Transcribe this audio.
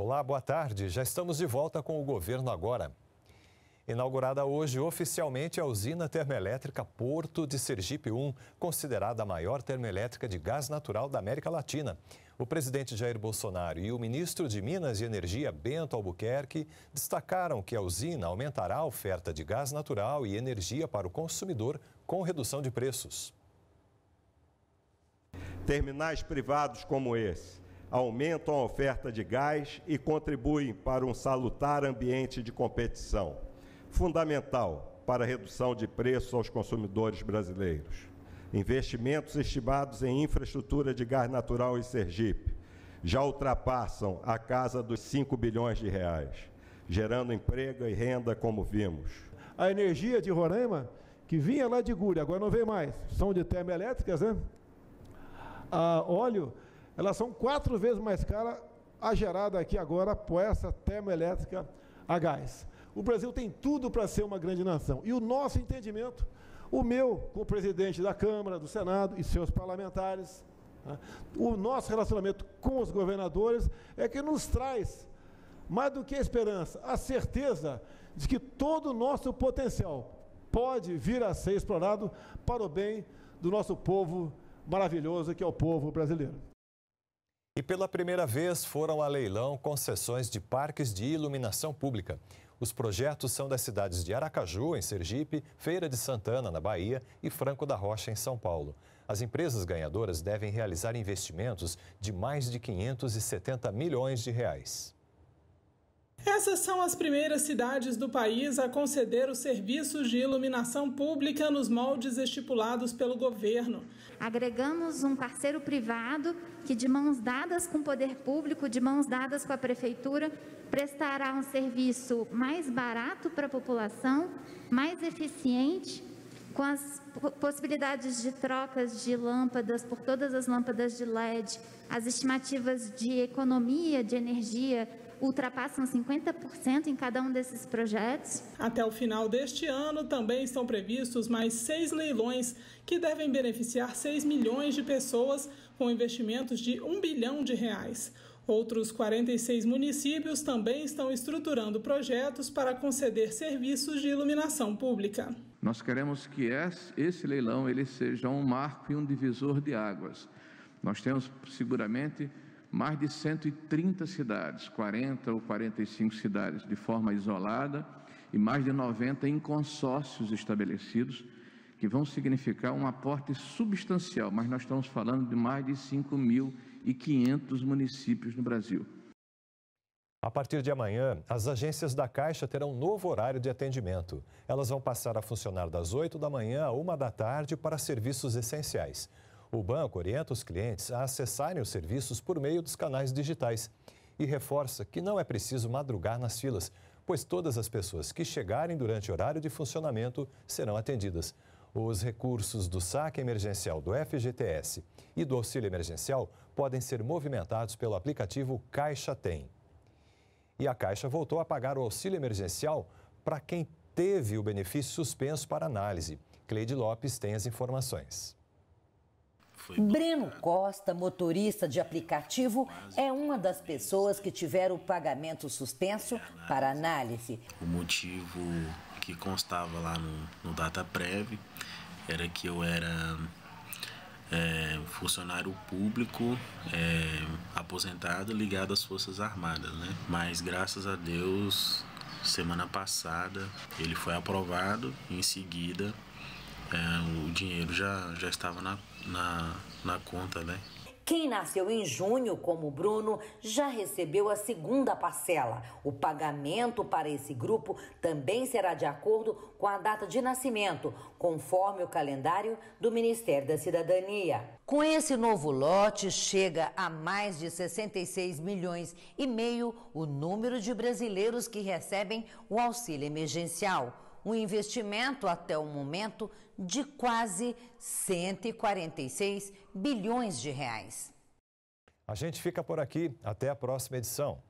Olá, boa tarde. Já estamos de volta com o governo agora. Inaugurada hoje oficialmente a usina termoelétrica Porto de Sergipe 1, considerada a maior termoelétrica de gás natural da América Latina. O presidente Jair Bolsonaro e o ministro de Minas e Energia, Bento Albuquerque, destacaram que a usina aumentará a oferta de gás natural e energia para o consumidor com redução de preços. Terminais privados como esse aumentam a oferta de gás e contribuem para um salutar ambiente de competição, fundamental para a redução de preços aos consumidores brasileiros. Investimentos estimados em infraestrutura de gás natural em Sergipe já ultrapassam a casa dos 5 bilhões de reais, gerando emprego e renda como vimos. A energia de Roraima, que vinha lá de Gúria, agora não vem mais, são de termoelétricas, né? A ah, óleo elas são quatro vezes mais caras a gerada aqui agora por essa termoelétrica a gás. O Brasil tem tudo para ser uma grande nação. E o nosso entendimento, o meu com o presidente da Câmara, do Senado e seus parlamentares, né, o nosso relacionamento com os governadores é que nos traz, mais do que a esperança, a certeza de que todo o nosso potencial pode vir a ser explorado para o bem do nosso povo maravilhoso que é o povo brasileiro. E pela primeira vez foram a leilão concessões de parques de iluminação pública. Os projetos são das cidades de Aracaju, em Sergipe, Feira de Santana, na Bahia, e Franco da Rocha, em São Paulo. As empresas ganhadoras devem realizar investimentos de mais de 570 milhões de reais. Essas são as primeiras cidades do país a conceder os serviços de iluminação pública nos moldes estipulados pelo governo. Agregamos um parceiro privado que, de mãos dadas com o poder público, de mãos dadas com a prefeitura, prestará um serviço mais barato para a população, mais eficiente com as possibilidades de trocas de lâmpadas por todas as lâmpadas de LED, as estimativas de economia de energia ultrapassam 50% em cada um desses projetos. Até o final deste ano, também estão previstos mais seis leilões que devem beneficiar 6 milhões de pessoas com investimentos de 1 bilhão de reais. Outros 46 municípios também estão estruturando projetos para conceder serviços de iluminação pública. Nós queremos que esse leilão ele seja um marco e um divisor de águas. Nós temos seguramente mais de 130 cidades, 40 ou 45 cidades de forma isolada e mais de 90 em consórcios estabelecidos que vão significar um aporte substancial, mas nós estamos falando de mais de 5.500 municípios no Brasil. A partir de amanhã, as agências da Caixa terão um novo horário de atendimento. Elas vão passar a funcionar das 8 da manhã à 1 da tarde para serviços essenciais. O banco orienta os clientes a acessarem os serviços por meio dos canais digitais e reforça que não é preciso madrugar nas filas, pois todas as pessoas que chegarem durante o horário de funcionamento serão atendidas. Os recursos do saque emergencial do FGTS e do auxílio emergencial podem ser movimentados pelo aplicativo Caixa Tem. E a Caixa voltou a pagar o auxílio emergencial para quem teve o benefício suspenso para análise. Cleide Lopes tem as informações. Breno Costa, motorista de aplicativo, é uma das pessoas que tiveram o pagamento suspenso é, né? para análise. O motivo que constava lá no, no prev era que eu era é, funcionário público é, aposentado ligado às Forças Armadas, né? Mas graças a Deus, semana passada ele foi aprovado, em seguida é, o dinheiro já, já estava na, na, na conta, né? Quem nasceu em junho, como o Bruno, já recebeu a segunda parcela. O pagamento para esse grupo também será de acordo com a data de nascimento, conforme o calendário do Ministério da Cidadania. Com esse novo lote, chega a mais de 66 milhões e meio o número de brasileiros que recebem o auxílio emergencial um investimento até o momento de quase 146 bilhões de reais. A gente fica por aqui, até a próxima edição.